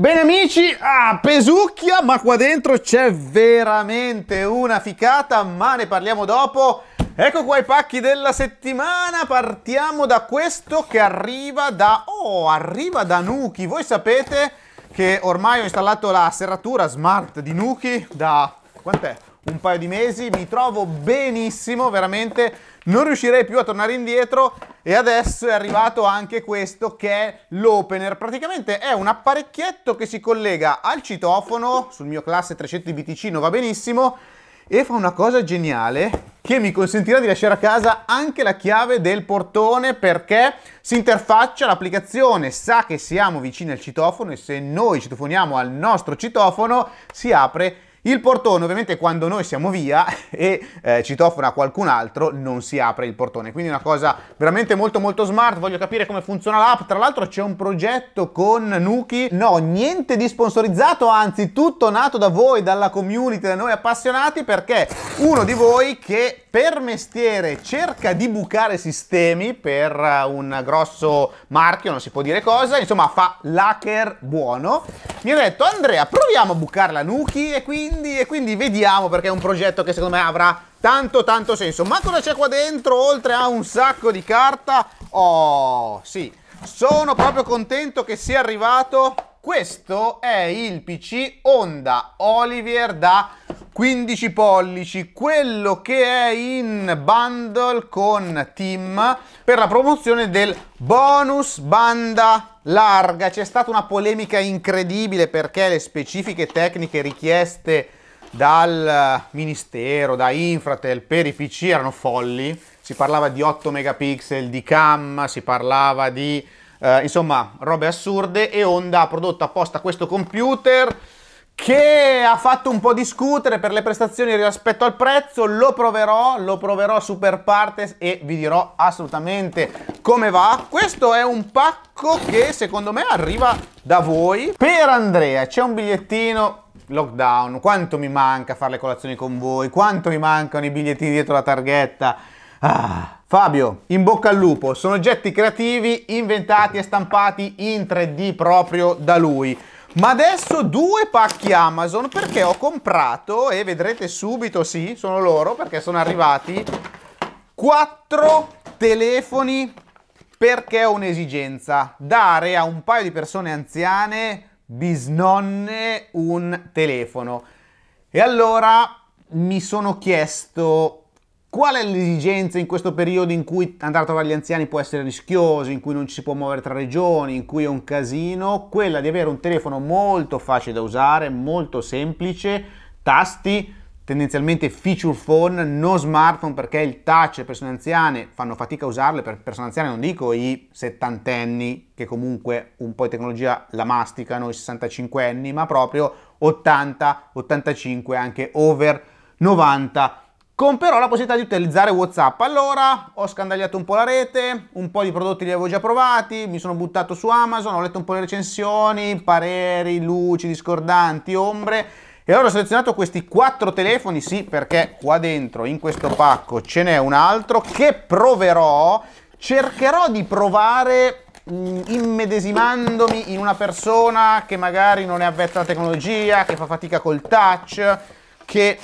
Bene amici, ah, pesucchia, ma qua dentro c'è veramente una ficata, ma ne parliamo dopo. Ecco qua i pacchi della settimana, partiamo da questo che arriva da... Oh, arriva da Nuki, voi sapete che ormai ho installato la serratura smart di Nuki da... quant'è? Un paio di mesi, mi trovo benissimo, veramente non riuscirei più a tornare indietro e adesso è arrivato anche questo che è l'opener. Praticamente è un apparecchietto che si collega al citofono, sul mio classe 300 Viticino va benissimo, e fa una cosa geniale che mi consentirà di lasciare a casa anche la chiave del portone perché si interfaccia l'applicazione, sa che siamo vicini al citofono e se noi citofoniamo al nostro citofono si apre il portone ovviamente quando noi siamo via e eh, citofona qualcun altro non si apre il portone, quindi una cosa veramente molto molto smart, voglio capire come funziona l'app, tra l'altro c'è un progetto con Nuki, no niente di sponsorizzato, anzi tutto nato da voi, dalla community, da noi appassionati perché uno di voi che per mestiere cerca di bucare sistemi per eh, un grosso marchio, non si può dire cosa, insomma fa l'hacker buono. Mi ha detto Andrea proviamo a bucare la Nuki e quindi, e quindi vediamo perché è un progetto che secondo me avrà tanto tanto senso. Ma cosa c'è qua dentro oltre a un sacco di carta? Oh sì, sono proprio contento che sia arrivato questo è il PC Honda Olivier da 15 pollici, quello che è in bundle con Tim per la promozione del bonus banda larga. C'è stata una polemica incredibile perché le specifiche tecniche richieste dal ministero, da Infratel per i PC erano folli. Si parlava di 8 megapixel di cam, si parlava di eh, insomma robe assurde e Honda ha prodotto apposta questo computer che ha fatto un po' discutere per le prestazioni rispetto al prezzo, lo proverò, lo proverò super partes e vi dirò assolutamente come va. Questo è un pacco che secondo me arriva da voi. Per Andrea c'è un bigliettino lockdown, quanto mi manca fare le colazioni con voi, quanto mi mancano i bigliettini dietro la targhetta. Ah. Fabio, in bocca al lupo, sono oggetti creativi inventati e stampati in 3D proprio da lui. Ma adesso due pacchi Amazon perché ho comprato, e vedrete subito, sì, sono loro perché sono arrivati, quattro telefoni perché ho un'esigenza, dare a un paio di persone anziane, bisnonne, un telefono. E allora mi sono chiesto Qual è l'esigenza in questo periodo in cui andare a trovare gli anziani può essere rischioso, in cui non ci si può muovere tra regioni, in cui è un casino? Quella di avere un telefono molto facile da usare, molto semplice, tasti, tendenzialmente feature phone, non smartphone perché il touch le persone anziane fanno fatica a usarle, per persone anziane non dico i settantenni che comunque un po' di tecnologia la masticano, i 65 anni, ma proprio 80, 85, anche over 90 con però la possibilità di utilizzare WhatsApp. Allora ho scandagliato un po' la rete, un po' di prodotti li avevo già provati, mi sono buttato su Amazon, ho letto un po' le recensioni, pareri, luci discordanti, ombre. E allora ho selezionato questi quattro telefoni, sì, perché qua dentro, in questo pacco, ce n'è un altro che proverò. Cercherò di provare mm, immedesimandomi in una persona che magari non è avvetta alla tecnologia, che fa fatica col touch, che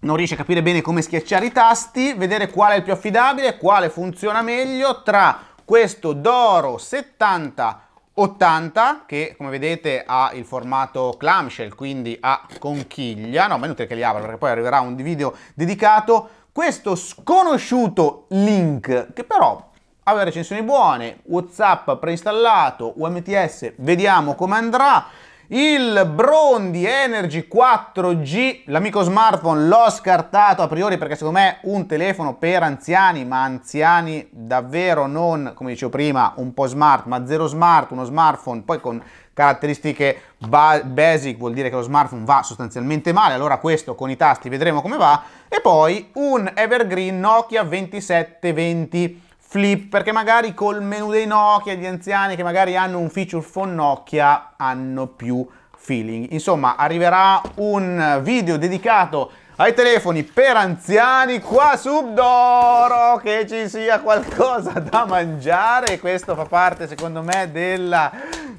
non riesce a capire bene come schiacciare i tasti, vedere quale è il più affidabile, quale funziona meglio tra questo Doro 70 80 che come vedete ha il formato clamshell quindi a conchiglia no ma è inutile che li apra perché poi arriverà un video dedicato questo sconosciuto link che però aveva recensioni buone whatsapp preinstallato umts vediamo come andrà il Brondi Energy 4G, l'amico smartphone, l'ho scartato a priori perché secondo me è un telefono per anziani, ma anziani davvero non, come dicevo prima, un po' smart, ma zero smart, uno smartphone poi con caratteristiche basic vuol dire che lo smartphone va sostanzialmente male, allora questo con i tasti vedremo come va, e poi un Evergreen Nokia 2720 flip, perché magari col menu dei Nokia, gli anziani che magari hanno un feature phone Nokia hanno più feeling. Insomma, arriverà un video dedicato ai telefoni per anziani qua subdoro che ci sia qualcosa da mangiare questo fa parte secondo me della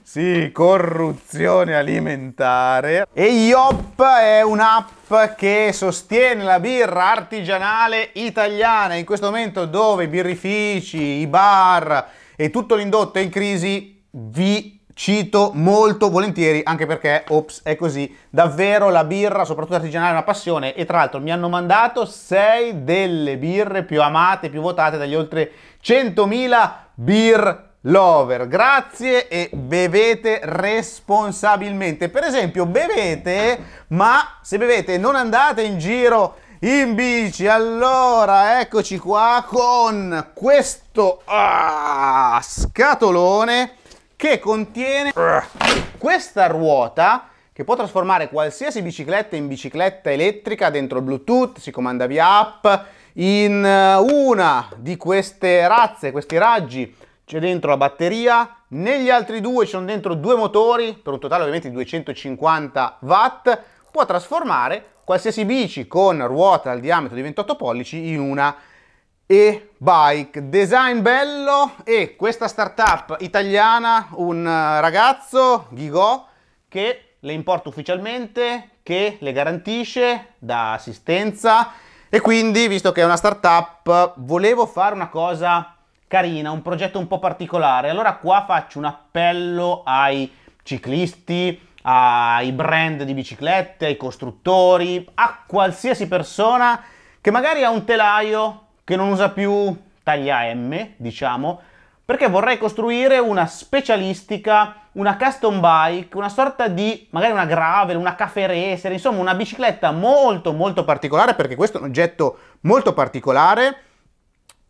sì, corruzione alimentare e Yop è un'app che sostiene la birra artigianale italiana in questo momento dove i birrifici, i bar e tutto l'indotto è in crisi vi cito molto volentieri anche perché, ops, è così, davvero la birra, soprattutto artigianale, è una passione e tra l'altro mi hanno mandato 6 delle birre più amate, più votate dagli oltre 100.000 beer lover. Grazie e bevete responsabilmente. Per esempio, bevete, ma se bevete non andate in giro in bici. Allora, eccoci qua con questo ah, scatolone che contiene questa ruota che può trasformare qualsiasi bicicletta in bicicletta elettrica dentro il Bluetooth, si comanda via app, in eh, una di queste razze, questi raggi, c'è dentro la batteria, negli altri due ci sono dentro due motori, per un totale ovviamente di 250 watt, può trasformare qualsiasi bici con ruota al diametro di 28 pollici in una e bike. Design bello e questa startup italiana, un eh, ragazzo, Ghigo, che le importa ufficialmente, che le garantisce, da assistenza e quindi, visto che è una startup, volevo fare una cosa carina, un progetto un po' particolare. Allora qua faccio un appello ai ciclisti, ai brand di biciclette, ai costruttori, a qualsiasi persona che magari ha un telaio che non usa più taglia M, diciamo, perché vorrei costruire una specialistica, una custom bike, una sorta di, magari una gravel, una cafe racer, insomma una bicicletta molto molto particolare, perché questo è un oggetto molto particolare,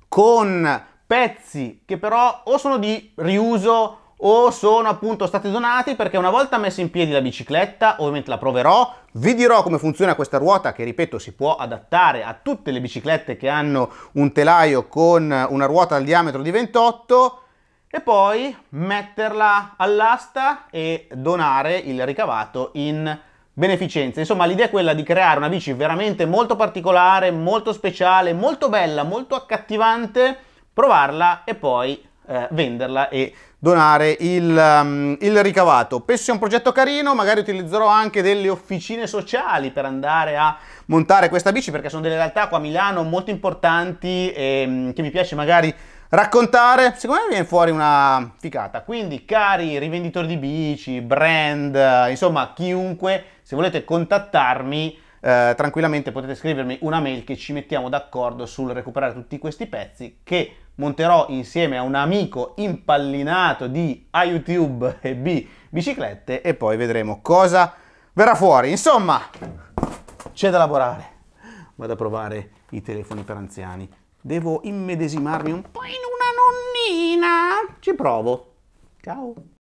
con pezzi che però o sono di riuso o sono appunto stati donati perché una volta messa in piedi la bicicletta, ovviamente la proverò, vi dirò come funziona questa ruota che ripeto si può adattare a tutte le biciclette che hanno un telaio con una ruota al diametro di 28 e poi metterla all'asta e donare il ricavato in beneficenza. Insomma l'idea è quella di creare una bici veramente molto particolare, molto speciale, molto bella, molto accattivante, provarla e poi eh, venderla e donare il, um, il, ricavato. Penso sia un progetto carino, magari utilizzerò anche delle officine sociali per andare a montare questa bici perché sono delle realtà qua a Milano molto importanti e um, che mi piace magari raccontare. Secondo me viene fuori una ficata. Quindi cari rivenditori di bici, brand, eh, insomma chiunque, se volete contattarmi... Eh, tranquillamente potete scrivermi una mail che ci mettiamo d'accordo sul recuperare tutti questi pezzi che monterò insieme a un amico impallinato di A YouTube e B biciclette e poi vedremo cosa verrà fuori. Insomma, c'è da lavorare. Vado a provare i telefoni per anziani. Devo immedesimarmi un po' in una nonnina. Ci provo. Ciao.